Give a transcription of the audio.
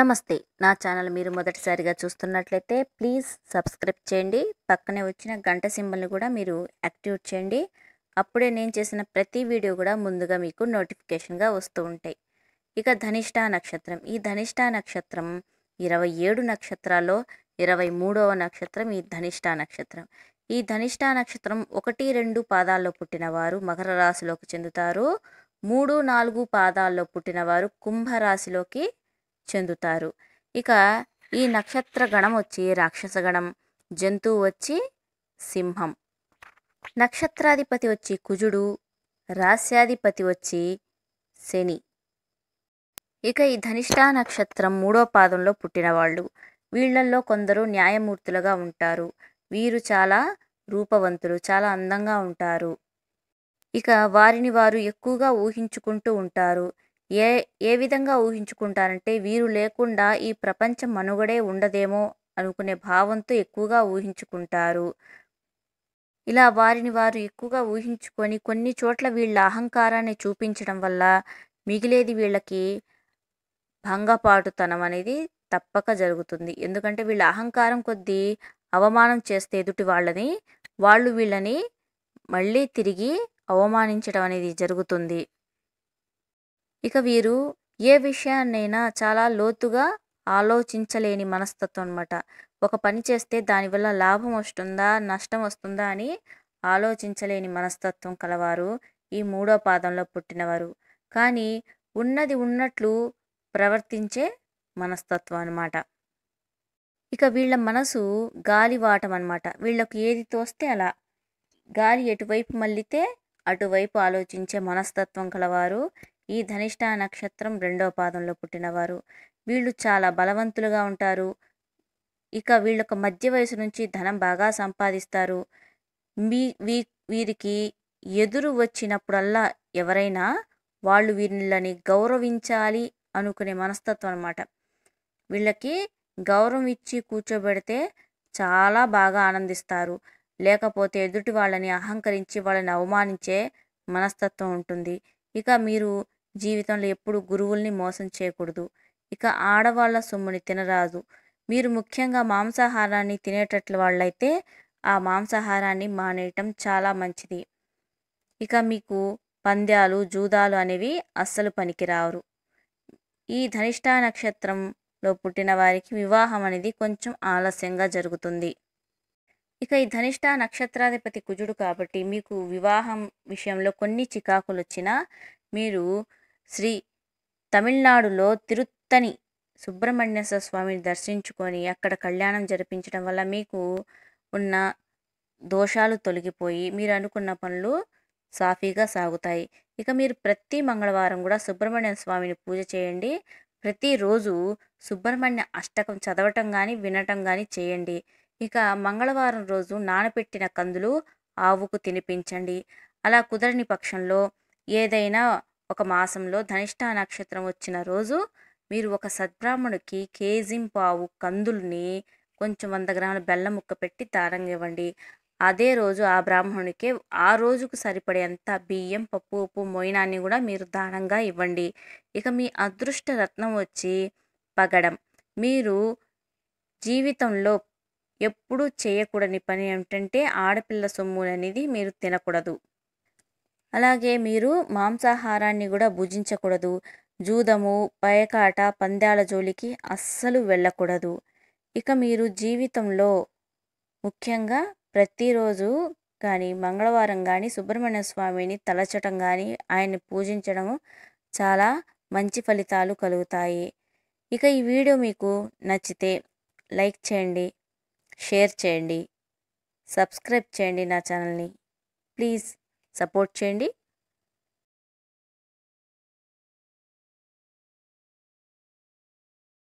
నమస్తే నా ఛానల్ మీరు మొదటిసారిగా చూస్తున్నట్లయితే ప్లీజ్ సబ్స్క్రైబ్ చేయండి పక్కనే వచ్చిన గంట సింబల్ని కూడా మీరు యాక్టివేట్ చేయండి అప్పుడే నేను చేసిన ప్రతి వీడియో కూడా ముందుగా మీకు నోటిఫికేషన్గా వస్తూ ఉంటాయి ఇక ధనిష్ట నక్షత్రం ఈ ధనిష్ట నక్షత్రం ఇరవై ఏడు నక్షత్రాల్లో ఇరవై మూడవ నక్షత్రం ఈ ధనిష్ట నక్షత్రం ఈ ధనిష్ట నక్షత్రం ఒకటి రెండు పాదాల్లో పుట్టిన వారు మకర రాశిలోకి చెందుతారు మూడు నాలుగు పాదాల్లో పుట్టినవారు కుంభరాశిలోకి చెందుతారు ఇక ఈ నక్షత్ర గణం వచ్చి రాక్షస గణం జంతువు వచ్చి సింహం నక్షత్రాధిపతి వచ్చి కుజుడు రాస్యాధిపతి వచ్చి శని ఇక ఈ ధనిష్టా నక్షత్రం మూడో పాదంలో పుట్టిన వాళ్ళు వీళ్ళల్లో కొందరు న్యాయమూర్తులుగా ఉంటారు వీరు చాలా రూపవంతులు చాలా అందంగా ఉంటారు ఇక వారిని వారు ఎక్కువగా ఊహించుకుంటూ ఉంటారు ఏ ఏ విధంగా ఊహించుకుంటారంటే వీరు లేకుండా ఈ ప్రపంచం మనుగడే ఉండదేమో అనుకునే భావంతో ఎక్కువగా ఊహించుకుంటారు ఇలా వారిని వారు ఎక్కువగా ఊహించుకొని కొన్ని చోట్ల వీళ్ళ అహంకారాన్ని చూపించడం వల్ల మిగిలేది వీళ్ళకి భంగపాటుతనం అనేది తప్పక జరుగుతుంది ఎందుకంటే వీళ్ళ అహంకారం కొద్దీ అవమానం చేస్తే ఎదుటి వాళ్ళని వాళ్ళు వీళ్ళని మళ్ళీ తిరిగి అవమానించడం అనేది జరుగుతుంది ఇక వీరు ఏ విషయాన్నైనా చాలా లోతుగా ఆలోచించలేని మనస్తత్వం అనమాట ఒక పని చేస్తే దానివల్ల లాభం వస్తుందా నష్టం వస్తుందా అని ఆలోచించలేని మనస్తత్వం కలవారు ఈ మూడో పాదంలో పుట్టినవారు కానీ ఉన్నది ఉన్నట్లు ప్రవర్తించే మనస్తత్వం అనమాట ఇక వీళ్ళ మనసు గాలివాటం అనమాట వీళ్ళకు ఏది తోస్తే అలా గాలి ఎటువైపు మళ్ళితే అటువైపు ఆలోచించే మనస్తత్వం కలవారు ఈ ధనిష్ట నక్షత్రం రెండవ పాదంలో పుట్టినవారు వీళ్ళు చాలా బలవంతులుగా ఉంటారు ఇక వీళ్ళకు మధ్య వయసు నుంచి ధనం బాగా సంపాదిస్తారు మీ వీ వీరికి ఎదురు వచ్చినప్పుడల్లా ఎవరైనా వాళ్ళు వీళ్ళని గౌరవించాలి అనుకునే మనస్తత్వం అనమాట వీళ్ళకి గౌరవం ఇచ్చి కూర్చోబెడితే చాలా బాగా ఆనందిస్తారు లేకపోతే ఎదుటి వాళ్ళని అహంకరించి వాళ్ళని అవమానించే మనస్తత్వం ఉంటుంది ఇక మీరు జీవితంలో ఎప్పుడు గురువుల్ని మోసం చేయకూడదు ఇక ఆడవాళ్ళ సొమ్ముని తినరాదు మీరు ముఖ్యంగా మాంసాహారాన్ని తినేటట్లు వాళ్ళైతే ఆ మాంసాహారాన్ని మానేయటం చాలా మంచిది ఇక మీకు పంద్యాలు జూదాలు అనేవి అస్సలు పనికిరావు ఈ ధనిష్ట నక్షత్రంలో పుట్టిన వారికి వివాహం అనేది కొంచెం ఆలస్యంగా జరుగుతుంది ఇక ఈ ధనిష్ట నక్షత్రాధిపతి కుజుడు కాబట్టి మీకు వివాహం విషయంలో కొన్ని చికాకులు వచ్చినా మీరు శ్రీ తమిళనాడులో తిరుత్తని సుబ్రహ్మణ్యేశ్వర స్వామిని దర్శించుకొని అక్కడ కళ్యాణం జరిపించడం వల్ల మీకు ఉన్న దోషాలు తొలగిపోయి మీరు అనుకున్న పనులు సాఫీగా సాగుతాయి ఇక మీరు ప్రతి మంగళవారం కూడా సుబ్రహ్మణ్య స్వామిని పూజ చేయండి ప్రతిరోజు సుబ్రహ్మణ్య అష్టకం చదవటం కానీ వినటం కానీ చేయండి ఇక మంగళవారం రోజు నానబెట్టిన కందులు ఆవుకు తినిపించండి అలా కుదరని పక్షంలో ఏదైనా ఒక మాసంలో ధనిష్ట నక్షత్రం వచ్చిన రోజు మీరు ఒక సద్బ్రాహ్మణుడికి కేజింపావు కందుల్ని కొంచెం వంద గ్రాముల బెల్లం ముక్క పెట్టి ఇవ్వండి అదే రోజు ఆ బ్రాహ్మణునికి ఆ రోజుకు సరిపడేంత బియ్యం పప్పు ఉప్పు మొయినాన్ని కూడా మీరు దానంగా ఇవ్వండి ఇక మీ అదృష్ట రత్నం వచ్చి పగడం మీరు జీవితంలో ఎప్పుడూ చేయకూడని పని ఏమిటంటే ఆడపిల్ల సొమ్ములు అనేది మీరు తినకూడదు అలాగే మీరు మాంసాహారాన్ని కూడా భుజించకూడదు జూదము పయకాట పందాల జోలికి అస్సలు వెళ్ళకూడదు ఇక మీరు జీవితంలో ముఖ్యంగా ప్రతిరోజు కానీ మంగళవారం కానీ సుబ్రహ్మణ్య స్వామిని తలచటం కానీ ఆయన్ని పూజించడము చాలా మంచి ఫలితాలు కలుగుతాయి ఇక ఈ వీడియో మీకు నచ్చితే లైక్ చేయండి షేర్ చేయండి సబ్స్క్రైబ్ చేయండి నా ఛానల్ని ప్లీజ్ సపోర్ట్ చేయండి